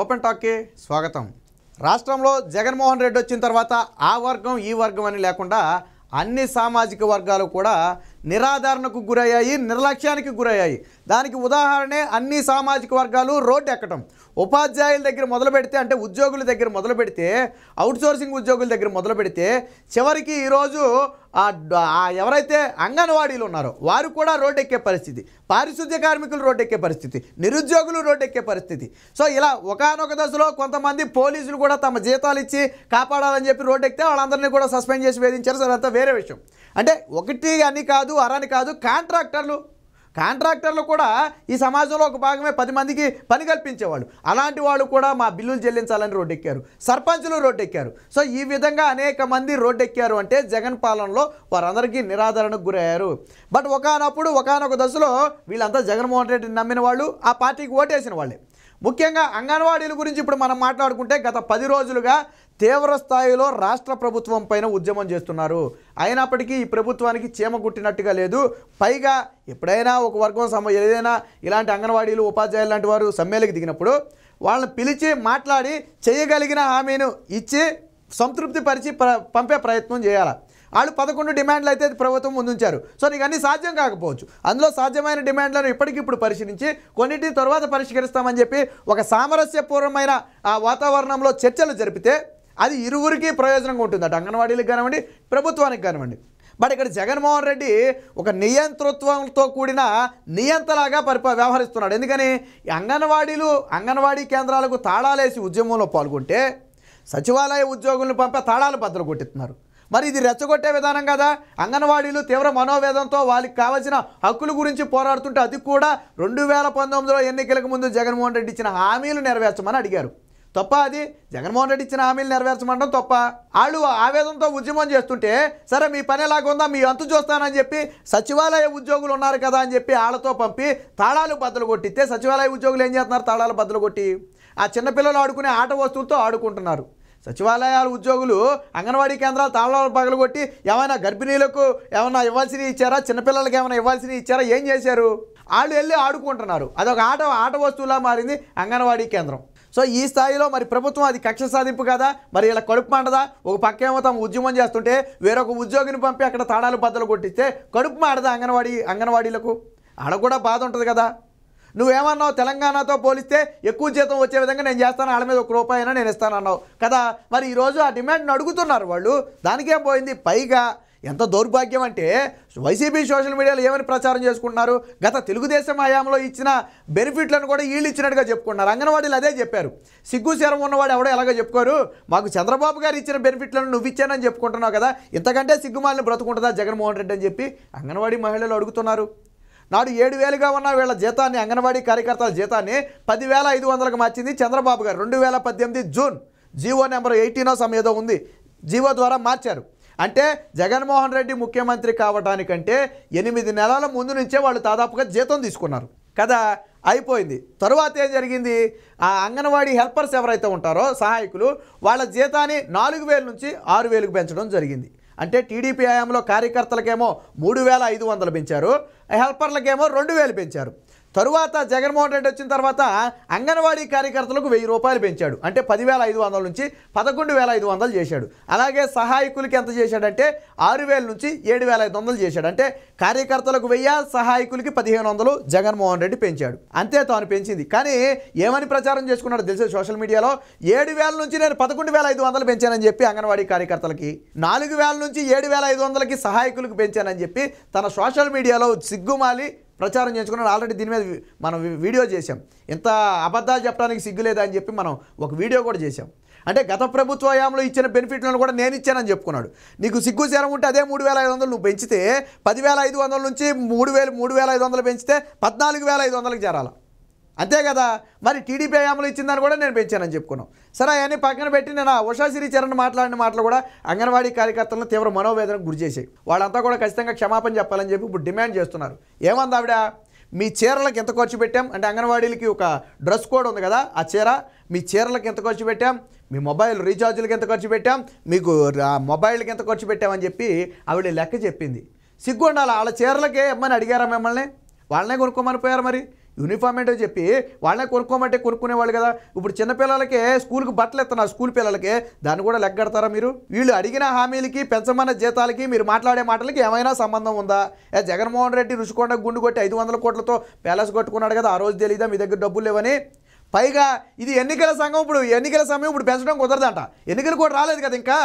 open టాక్కి స్వాగతం రాష్ట్రంలో జగన్మోహన్ రెడ్డి వచ్చిన తర్వాత ఆ వర్గం ఈ వర్గం అని లేకుండా అన్ని సామాజిక వర్గాలు కూడా నిరాధారణకు గురయ్యాయి నిర్లక్ష్యానికి గురయ్యాయి దానికి ఉదాహరణే అన్ని సామాజిక వర్గాలు రోడ్డు ఎక్కడం ఉపాధ్యాయుల దగ్గర మొదలు పెడితే అంటే ఉద్యోగుల దగ్గర మొదలు పెడితే అవుట్సోర్సింగ్ ఉద్యోగుల దగ్గర మొదలు పెడితే చివరికి ఈరోజు ఎవరైతే అంగన్వాడీలు ఉన్నారో వారు కూడా రోడ్డు ఎక్కే పరిస్థితి పారిశుద్ధ్య కార్మికులు రోడ్డు ఎక్కే పరిస్థితి నిరుద్యోగులు రోడ్డు ఎక్కే పరిస్థితి సో ఇలా ఒకనొక దశలో కొంతమంది పోలీసులు కూడా తమ జీతాలు ఇచ్చి కాపాడాలని చెప్పి రోడ్డు ఎక్కితే వాళ్ళందరినీ కూడా సస్పెండ్ చేసి వేధించారు సరే వేరే విషయం అంటే ఒకటి అని కాదు కాదు అరని కాదు కాంట్రాక్టర్లు కాంట్రాక్టర్లు కూడా ఈ సమాజంలో ఒక భాగమే పది మందికి పని కల్పించేవాళ్ళు అలాంటి వాళ్ళు కూడా మా బిల్లులు చెల్లించాలని రోడ్డెక్కారు సర్పంచులు రోడ్డెక్కారు సో ఈ విధంగా అనేక మంది రోడ్డెక్కారు అంటే జగన్ పాలనలో వారందరికీ నిరాదరణకు గురయ్యారు బట్ ఒకనప్పుడు ఒకనొక దశలో వీళ్ళంతా జగన్మోహన్ రెడ్డిని నమ్మిన వాళ్ళు ఆ పార్టీకి ఓటేసిన వాళ్ళే ముఖ్యంగా అంగన్వాడీల గురించి ఇప్పుడు మనం మాట్లాడుకుంటే గత పది రోజులుగా తీవ్ర స్థాయిలో రాష్ట్ర ప్రభుత్వం పైన ఉద్యమం చేస్తున్నారు అయినప్పటికీ ఈ ప్రభుత్వానికి చీమ కుట్టినట్టుగా లేదు పైగా ఎప్పుడైనా ఒక వర్గం సమ ఏదైనా ఇలాంటి అంగన్వాడీలు ఉపాధ్యాయులు లాంటి వారు సమ్మెలకు దిగినప్పుడు వాళ్ళని పిలిచి మాట్లాడి చేయగలిగిన హామీను ఇచ్చి సంతృప్తిపరిచి ప్ర పంపే ప్రయత్నం చేయాలి వాళ్ళు పదకొండు డిమాండ్లు అయితే ప్రభుత్వం ముందుంచారు సో నీకు అన్ని సాధ్యం కాకపోవచ్చు అందులో సాధ్యమైన డిమాండ్లను ఇప్పటికిప్పుడు పరిశీలించి కొన్నిటిని తర్వాత పరిష్కరిస్తామని చెప్పి ఒక సామరస్యపూర్వమైన ఆ వాతావరణంలో చర్చలు జరిపితే అది ఇరువురికి ప్రయోజనంగా ఉంటుంది అటు అంగన్వాడీలకు కానివ్వండి ప్రభుత్వానికి కానివ్వండి బట్ ఇక్కడ జగన్మోహన్ రెడ్డి ఒక నియంతృత్వంతో కూడిన నియంతలాగా పరిప వ్యవహరిస్తున్నాడు ఎందుకని అంగన్వాడీలు అంగన్వాడీ కేంద్రాలకు తాళాలేసి ఉద్యమంలో పాల్గొంటే సచివాలయ ఉద్యోగులను పంపే తాళాలు బద్దలు కొట్టిస్తున్నారు మరి ఇది రెచ్చగొట్టే విధానం కదా అంగన్వాడీలు తీవ్ర మనోవేదంతో వాళ్ళకి కావాల్సిన హక్కుల గురించి పోరాడుతుంటే అది కూడా రెండు వేల పంతొమ్మిదిలో ఎన్నికలకు ముందు జగన్మోహన్ రెడ్డి ఇచ్చిన హామీలు నెరవేర్చమని అడిగారు తప్ప అది జగన్మోహన్ రెడ్డి ఇచ్చిన హామీలు నెరవేర్చమండం తప్ప వాళ్ళు ఆవేదంతో ఉద్యమం చేస్తుంటే సరే మీ పని ఎలాగుందా మీ అంతు చూస్తానని చెప్పి సచివాలయ ఉద్యోగులు ఉన్నారు కదా అని చెప్పి వాళ్ళతో పంపి తాళాలు బద్దలు కొట్టితే సచివాలయ ఉద్యోగులు ఏం చేస్తున్నారు తాళాలు బద్దలు కొట్టి ఆ చిన్నపిల్లలు ఆడుకునే ఆట వస్తువులతో ఆడుకుంటున్నారు సచివాలయాల ఉద్యోగులు అంగన్వాడీ కేంద్రాలు తాళాలు పగలగొట్టి ఏమైనా గర్భిణీలకు ఏమైనా ఇవ్వాల్సినవి ఇచ్చారా చిన్నపిల్లలకి ఏమైనా ఇవ్వాల్సినవి ఇచ్చారా ఏం చేశారు వాళ్ళు వెళ్ళి ఆడుకుంటున్నారు అదొక ఆట ఆట వస్తువులా మారింది అంగన్వాడీ కేంద్రం సో ఈ స్థాయిలో మరి ప్రభుత్వం అది కక్ష సాధింపు కదా మరి ఇలా కడుపు మాటదా ఒక పక్క ఏమో తమ ఉద్యమం చేస్తుంటే వేరొక ఉద్యోగిని పంపి అక్కడ తాళాలు బద్దలు కొట్టిస్తే కడుపు మాటదా అంగన్వాడీ అంగన్వాడీలకు ఆడ కూడా బాధ ఉంటుంది కదా నువ్వేమన్నావు తెలంగాణతో పోలిస్తే ఎక్కువ జీతం వచ్చే విధంగా నేను చేస్తాను వాళ్ళ మీద ఒక రూపాయి అయినా నేను ఇస్తానన్నావు కదా మరి ఈరోజు ఆ డిమాండ్ని అడుగుతున్నారు వాళ్ళు దానికేం పోయింది పైగా ఎంత దౌర్భాగ్యం అంటే వైసీపీ సోషల్ మీడియాలో ఏమని ప్రచారం చేసుకుంటున్నారు గత తెలుగుదేశం హయాంలో ఇచ్చిన బెనిఫిట్లను కూడా వీళ్ళు ఇచ్చినట్టుగా చెప్పుకున్నారు అంగన్వాడీలు అదే చెప్పారు సిగ్గు శరం ఉన్నవాడు ఎవడో ఎలాగో చెప్పుకోరు మాకు చంద్రబాబు గారు ఇచ్చిన బెనిఫిట్లను నువ్వు ఇచ్చానని చెప్పుకుంటున్నావు కదా ఇంతకంటే సిగ్గుమాలిని బ్రతుకుంటుందా జగన్మోహన్ రెడ్డి అని చెప్పి అంగన్వాడీ మహిళలు అడుగుతున్నారు నాడు ఏడు వేలుగా ఉన్న వీళ్ళ జీతాన్ని అంగన్వాడీ కార్యకర్తల జీతాన్ని పదివేల ఐదు వందలకు మార్చింది చంద్రబాబు గారు రెండు వేల పద్దెనిమిది జూన్ జీవో నెంబర్ ఎయిటీనో సమ్ ఏదో ఉంది జీవో ద్వారా మార్చారు అంటే జగన్మోహన్ రెడ్డి ముఖ్యమంత్రి కావడానికంటే ఎనిమిది నెలల ముందు నుంచే వాళ్ళు దాదాపుగా జీతం తీసుకున్నారు కదా అయిపోయింది తరువాత ఏం జరిగింది ఆ అంగన్వాడీ హెల్పర్స్ ఎవరైతే ఉంటారో సహాయకులు వాళ్ళ జీతాన్ని నాలుగు నుంచి ఆరు పెంచడం జరిగింది అంటే టీడీపీ హయాంలో కార్యకర్తలకేమో మూడు వేల ఐదు వందలు పెంచారు హెల్పర్లకేమో రెండు వేలు పెంచారు తరువాత జగన్మోహన్ రెడ్డి వచ్చిన తర్వాత అంగన్వాడీ కార్యకర్తలకు వెయ్యి రూపాయలు పెంచాడు అంటే పదివేల ఐదు వందల నుంచి పదకొండు వేల ఐదు వందలు చేశాడు అలాగే సహాయకులకి ఎంత చేశాడంటే ఆరు వేల నుంచి ఏడు వేల ఐదు వందలు చేశాడు అంటే కార్యకర్తలకు వెయ్య సహాయకులకి పదిహేను వందలు జగన్మోహన్ రెడ్డి పెంచాడు అంతే తాను పెంచింది కానీ ఏమని ప్రచారం చేసుకున్నాడు తెలుసు సోషల్ మీడియాలో ఏడు వేల నుంచి నేను పదకొండు వేల ఐదు వందలు పెంచానని చెప్పి అంగన్వాడీ కార్యకర్తలకి నాలుగు వేల నుంచి ఏడు వేల ఐదు వందలకి సహాయకులకు పెంచానని చెప్పి తన సోషల్ మీడియాలో సిగ్గుమాలి ప్రచారం చేయించుకున్నాడు ఆల్రెడీ దీని మీద మనం వీడియో చేసాం ఇంత అబద్ధాలు చెప్పడానికి సిగ్గులేదా అని చెప్పి మనం ఒక వీడియో కూడా చేసాం అంటే గత ప్రభుత్వ హయాంలో ఇచ్చిన బెనిఫిట్లను కూడా నేను ఇచ్చానని చెప్పుకున్నాడు నీకు సిగ్గు సేరం ఉంటే అదే మూడు వేల ఐదు వందలు నువ్వు పెంచితే పదివేల ఐదు వందల నుంచి మూడు వేలు మూడు వేల ఐదు వందలు పెంచితే పద్నాలుగు వేల ఐదు వందలకు చేరాలి అంతే కదా మరి టీడీపీ హయాంలో ఇచ్చిందని కూడా నేను పెంచానని చెప్పుకున్నాం సరే అవన్నీ పక్కన పెట్టి నేను ఉషా చరణ్ మాట్లాడిన మాటలు కూడా అంగన్వాడీ కార్యకర్తలను తీవ్ర మనోవేదనకు గురి చేశాయి వాళ్ళంతా కూడా ఖచ్చితంగా క్షమాపణ చెప్పాలని చెప్పి ఇప్పుడు డిమాండ్ చేస్తున్నారు ఏమంది ఆవిడ మీ చీరలకు ఎంత ఖర్చు పెట్టాం అంటే అంగన్వాడీలకి ఒక డ్రెస్ కోడ్ ఉంది కదా ఆ చీర మీ చీరలకు ఎంత ఖర్చు పెట్టాం మీ మొబైల్ రీఛార్జీలకు ఎంత ఖర్చు పెట్టాం మీకు మొబైల్కి ఎంత ఖర్చు పెట్టామని చెప్పి ఆవిడ లెక్క చెప్పింది ఉండాలి వాళ్ళ చీరలకే ఎమ్మని అడిగారా మిమ్మల్ని వాళ్ళనే కొనుక్కోమని పోయారు మరి యూనిఫామ్ ఏంటో చెప్పి వాళ్ళనే కొనుక్కోమంటే కొనుక్కునేవాళ్ళు కదా ఇప్పుడు చిన్నపిల్లలకే స్కూల్కి బట్టలు ఎత్తున్నారు స్కూల్ పిల్లలకి దాన్ని కూడా లెక్కడతారా మీరు వీళ్ళు అడిగిన హామీలకి పెంచమన్న జీతాలకి మీరు మాట్లాడే మాటలకి ఏమైనా సంబంధం ఉందా జగన్మోహన్ రెడ్డి రుషికొండ గుండు కొట్టి ఐదు వందల కోట్లతో ప్యాలెస్ కొట్టుకున్నాడు కదా ఆ రోజు తెలియదా మీ దగ్గర డబ్బులు లేవని పైగా ఇది ఎన్నికల సంఘం ఇప్పుడు ఎన్నికల సమయం ఇప్పుడు పెంచడం కుదరదంట ఎన్నికలు కూడా రాలేదు కదా ఇంకా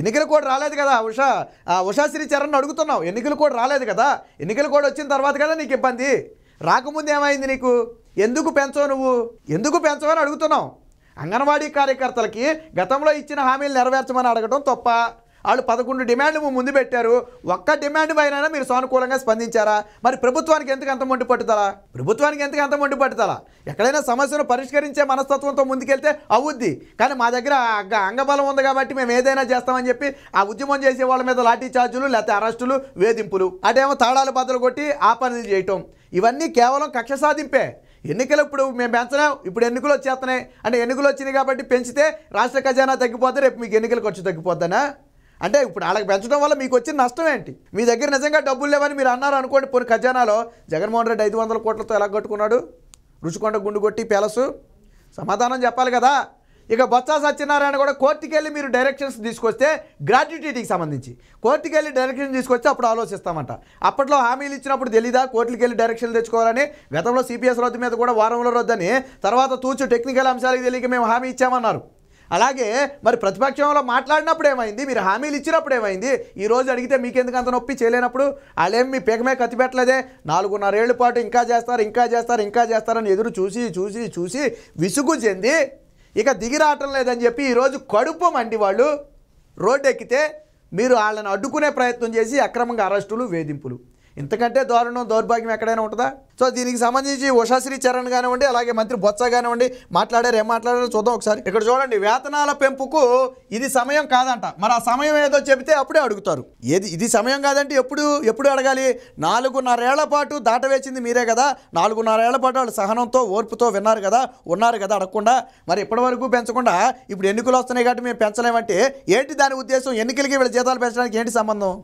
ఎన్నికలు కూడా రాలేదు కదా ఉషా ఉషాశ్రీ చరణ్ అడుగుతున్నావు ఎన్నికలు కూడా రాలేదు కదా ఎన్నికలు కూడా వచ్చిన తర్వాత కదా నీకు ఇబ్బంది రాకముందు ఏమైంది నీకు ఎందుకు పెంచవు నువ్వు ఎందుకు పెంచవు అని అడుగుతున్నావు అంగన్వాడీ కార్యకర్తలకి గతంలో ఇచ్చిన హామీలు నెరవేర్చమని అడగడం తప్ప వాళ్ళు పదకొండు డిమాండ్లు ముందు పెట్టారు ఒక్క డిమాండ్ పైన మీరు సానుకూలంగా స్పందించారా మరి ప్రభుత్వానికి ఎందుకు అంత మొండి పట్టుదలా ప్రభుత్వానికి ఎందుకు అంత మొండి పట్టుదలా ఎక్కడైనా సమస్యను పరిష్కరించే మనస్తత్వంతో ముందుకెళ్తే అవుద్ది కానీ మా దగ్గర అంగబలం ఉంది కాబట్టి మేము ఏదైనా చేస్తామని చెప్పి ఆ ఉద్యమం చేసే వాళ్ళ మీద లాఠీ ఛార్జీలు లేకపోతే అరెస్టులు వేధింపులు అటేమో తాళాలు బద్దలు కొట్టి ఆ చేయటం ఇవన్నీ కేవలం కక్ష సాధింపే ఎన్నికలు ఇప్పుడు మేము పెంచలేం ఇప్పుడు ఎన్నికలు వచ్చేస్తున్నాయి అంటే ఎన్నికలు వచ్చినాయి కాబట్టి పెంచితే రాష్ట్ర ఖజానా తగ్గిపోతే రేపు మీకు ఎన్నికల ఖర్చు తగ్గిపోద్దానా అంటే ఇప్పుడు వాళ్ళకి పెంచడం వల్ల మీకు వచ్చిన నష్టం ఏంటి మీ దగ్గర నిజంగా డబ్బులు లేవని మీరు అన్నారు అనుకోండి పోనీ ఖజానాలో జగన్మోహన్ రెడ్డి ఐదు వందల కోట్లతో ఎలా కట్టుకున్నాడు రుచికొండ గుండు కొట్టి ప్యాలెసు సమాధానం చెప్పాలి కదా ఇక బొత్స సత్యనారాయణ కూడా కోర్టుకి వెళ్ళి మీరు డైరెక్షన్స్ తీసుకొస్తే గ్రాట్యుటీకి సంబంధించి కోర్టుకి వెళ్ళి డైరెక్షన్ తీసుకొస్తే అప్పుడు ఆలోచిస్తామంట అప్పట్లో హామీలు ఇచ్చినప్పుడు తెలీదా కోర్టుకి వెళ్ళి డైరెక్షన్లు తెచ్చుకోవాలని గతంలో సిపిఎస్ రద్దు మీద కూడా వారంలో రద్దని తర్వాత తూచు టెక్నికల్ అంశాలకు తెలియక మేము హామీ ఇచ్చామన్నారు అలాగే మరి ప్రతిపక్షంలో మాట్లాడినప్పుడు ఏమైంది మీరు హామీలు ఇచ్చినప్పుడు ఏమైంది ఈరోజు అడిగితే మీకెందుకు అంత నొప్పి చేయలేనప్పుడు వాళ్ళేం మీ పేగమే కత్తిపెట్టలేదే నాలుగున్నరేళ్ల పాటు ఇంకా చేస్తారు ఇంకా చేస్తారు ఇంకా చేస్తారని ఎదురు చూసి చూసి చూసి విసుగు చెంది ఇక రావటం లేదని చెప్పి ఈరోజు కడుపు మండి వాళ్ళు రోడ్డెక్కితే మీరు వాళ్ళని అడ్డుకునే ప్రయత్నం చేసి అక్రమంగా అరెస్టులు వేధింపులు ఇంతకంటే దారుణం దౌర్భాగ్యం ఎక్కడైనా ఉంటుందా సో దీనికి సంబంధించి ఉషాశ్రీ చరణ్ కానివ్వండి అలాగే మంత్రి బొత్స కానివ్వండి మాట్లాడారు ఏం మాట్లాడారో చూద్దాం ఒకసారి ఇక్కడ చూడండి వేతనాల పెంపుకు ఇది సమయం కాదంట మరి ఆ సమయం ఏదో చెబితే అప్పుడే అడుగుతారు ఏది ఇది సమయం కాదంటే ఎప్పుడు ఎప్పుడు అడగాలి నాలుగున్నరేళ్ల పాటు దాటవేసింది మీరే కదా నాలుగున్నరేళ్ల పాటు వాళ్ళు సహనంతో ఓర్పుతో విన్నారు కదా ఉన్నారు కదా అడగకుండా మరి ఇప్పటివరకు పెంచకుండా ఇప్పుడు ఎన్నికలు వస్తున్నాయి కాబట్టి మేము పెంచలేమంటే ఏంటి దాని ఉద్దేశం ఎన్నికలకి వీళ్ళ జీతాలు పెంచడానికి ఏంటి సంబంధం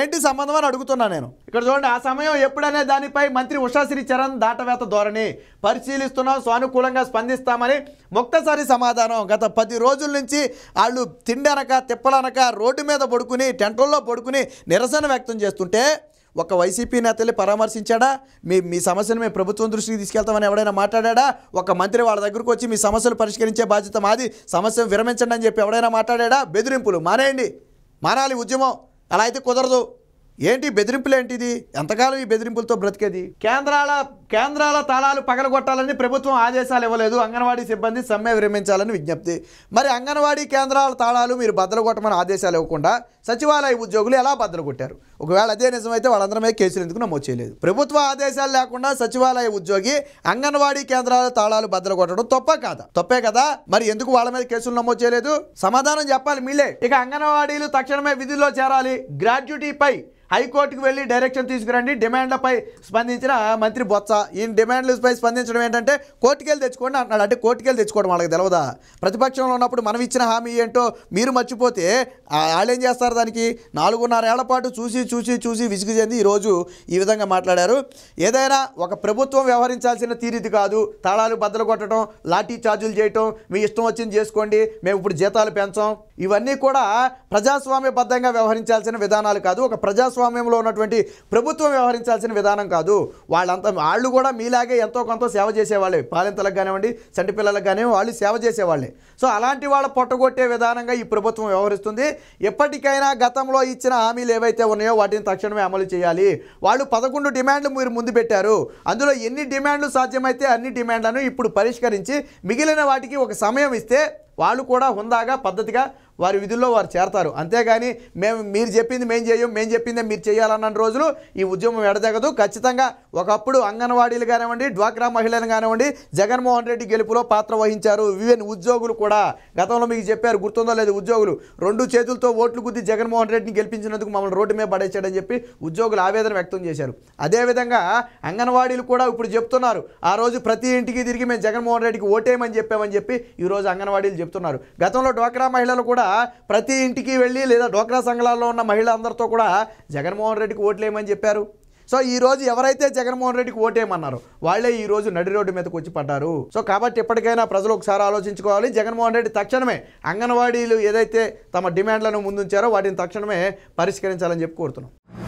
ఏంటి సంబంధం అని అడుగుతున్నా నేను ఇక్కడ చూడండి ఆ సమయం ఎప్పుడనే దానిపై మంత్రి ఉషాశ్రీ చరణ్ దాటవేత ధోరణి పరిశీలిస్తున్నాం సానుకూలంగా స్పందిస్తామని ముక్తసారి సమాధానం గత పది రోజుల నుంచి వాళ్ళు తిండనక తిప్పలనక రోడ్డు మీద పడుకుని టెంటల్లో పడుకుని నిరసన వ్యక్తం చేస్తుంటే ఒక వైసీపీ నేతల్ని పరామర్శించాడా మీ మీ సమస్యను మేము ప్రభుత్వం దృష్టికి తీసుకెళ్తామని ఎవడైనా మాట్లాడా ఒక మంత్రి వాళ్ళ దగ్గరకు వచ్చి మీ సమస్యలు పరిష్కరించే బాధ్యత మాది సమస్యను విరమించండి అని చెప్పి ఎవడైనా మాట్లాడా బెదిరింపులు మానేయండి మానాలి ఉద్యమం అలా అయితే కుదరదు ఏంటి బెదిరింపులేంటిది ఎంతకాలం ఈ బెదిరింపులతో బ్రతికేది కేంద్రాల కేంద్రాల తాళాలు పగలగొట్టాలని ప్రభుత్వం ఆదేశాలు ఇవ్వలేదు అంగన్వాడీ సిబ్బంది సమ్మె విరమించాలని విజ్ఞప్తి మరి అంగన్వాడీ కేంద్రాల తాళాలు మీరు బద్దలు కొట్టమని ఆదేశాలు ఇవ్వకుండా సచివాలయ ఉద్యోగులు ఎలా బద్దలు కొట్టారు ఒకవేళ అదే నిజమైతే వాళ్ళందరి మీద కేసులు ఎందుకు నమోదు చేయలేదు ప్రభుత్వ ఆదేశాలు లేకుండా సచివాలయ ఉద్యోగి అంగన్వాడీ కేంద్రాల తాళాలు బద్దలు కొట్టడం తప్ప కాదా తప్పే కదా మరి ఎందుకు వాళ్ళ మీద కేసులు నమోదు చేయలేదు సమాధానం చెప్పాలి మీలే ఇక అంగన్వాడీలు తక్షణమే విధుల్లో చేరాలి గ్రాడ్యుటీపై హైకోర్టుకు వెళ్ళి డైరెక్షన్ తీసుకురండి డిమాండ్లపై స్పందించిన మంత్రి బొత్స ఈ డిమాండ్లపై స్పందించడం ఏంటంటే కోర్టుకెళ్ళి తెచ్చుకోండి అంటున్నాడు అంటే కోర్టుకెళ్ళి తెచ్చుకోవడం వాళ్ళకి తెలవదా ప్రతిపక్షంలో ఉన్నప్పుడు మనం ఇచ్చిన హామీ ఏంటో మీరు మర్చిపోతే వాళ్ళేం చేస్తారు దానికి నాలుగున్నర ఏళ్ల పాటు చూసి చూసి చూసి విసుగు చెంది ఈరోజు ఈ విధంగా మాట్లాడారు ఏదైనా ఒక ప్రభుత్వం వ్యవహరించాల్సిన తీరిది కాదు తాళాలు బద్దలు కొట్టడం లాఠీ ఛార్జీలు చేయటం మీ ఇష్టం వచ్చింది చేసుకోండి మేము ఇప్పుడు జీతాలు పెంచాం ఇవన్నీ కూడా ప్రజాస్వామ్యబద్ధంగా వ్యవహరించాల్సిన విధానాలు కాదు ఒక ప్రజాస్వామ్యంలో ఉన్నటువంటి ప్రభుత్వం వ్యవహరించాల్సిన విధానం కాదు వాళ్ళంతా వాళ్ళు కూడా మీలాగే ఎంతో కొంత సేవ చేసేవాళ్ళే పాలింతలకు కానివ్వండి చంటి పిల్లలకు కానివ్వండి వాళ్ళు సేవ చేసేవాళ్ళే సో అలాంటి వాళ్ళ పొట్టగొట్టే విధానంగా ఈ ప్రభుత్వం వ్యవహరిస్తుంది ఎప్పటికైనా గతంలో ఇచ్చిన హామీలు ఏవైతే ఉన్నాయో వాటిని తక్షణమే అమలు చేయాలి వాళ్ళు పదకొండు డిమాండ్లు మీరు ముందు పెట్టారు అందులో ఎన్ని డిమాండ్లు సాధ్యమైతే అన్ని డిమాండ్లను ఇప్పుడు పరిష్కరించి మిగిలిన వాటికి ఒక సమయం ఇస్తే వాళ్ళు కూడా హుందాగా పద్ధతిగా వారి విధుల్లో వారు చేరతారు అంతేగాని మేము మీరు చెప్పింది మేము చేయం మేము చెప్పిందే మీరు చేయాలన్న రోజులు ఈ ఉద్యమం ఎడతెగదు ఖచ్చితంగా ఒకప్పుడు అంగన్వాడీలు కానివ్వండి డ్వాక్రా మహిళలు కానివ్వండి జగన్మోహన్ రెడ్డి గెలుపులో పాత్ర వహించారు ఈవెన్ ఉద్యోగులు కూడా గతంలో మీకు చెప్పారు గుర్తుందో లేదు ఉద్యోగులు రెండు చేతులతో ఓట్లు గుద్ది జగన్మోహన్ రెడ్డిని గెలిపించినందుకు మమ్మల్ని రోడ్డు మీద పడేశాడని చెప్పి ఉద్యోగులు ఆవేదన వ్యక్తం చేశారు అదేవిధంగా అంగన్వాడీలు కూడా ఇప్పుడు చెప్తున్నారు ఆ రోజు ప్రతి ఇంటికి తిరిగి మేము జగన్మోహన్ రెడ్డికి ఓటేయమని చెప్పామని చెప్పి ఈరోజు అంగన్వాడీలు చెప్తున్నారు గతంలో డ్వాక్రా మహిళలు కూడా ప్రతి ఇంటికి వెళ్ళి లేదా డోక్రా సంఘాలలో ఉన్న మహిళలందరితో కూడా జగన్మోహన్ రెడ్డికి ఓట్లేయమని చెప్పారు సో ఈ రోజు ఎవరైతే జగన్మోహన్ రెడ్డికి ఓటేయమన్నారో వాళ్లే ఈ రోజు నడి రోడ్డు మీదకి వచ్చి పడ్డారు సో కాబట్టి ఎప్పటికైనా ప్రజలు ఒకసారి ఆలోచించుకోవాలి జగన్మోహన్ రెడ్డి తక్షణమే అంగన్వాడీలు ఏదైతే తమ డిమాండ్లను ముందుంచారో వాటిని తక్షణమే పరిష్కరించాలని చెప్పి కోరుతున్నాం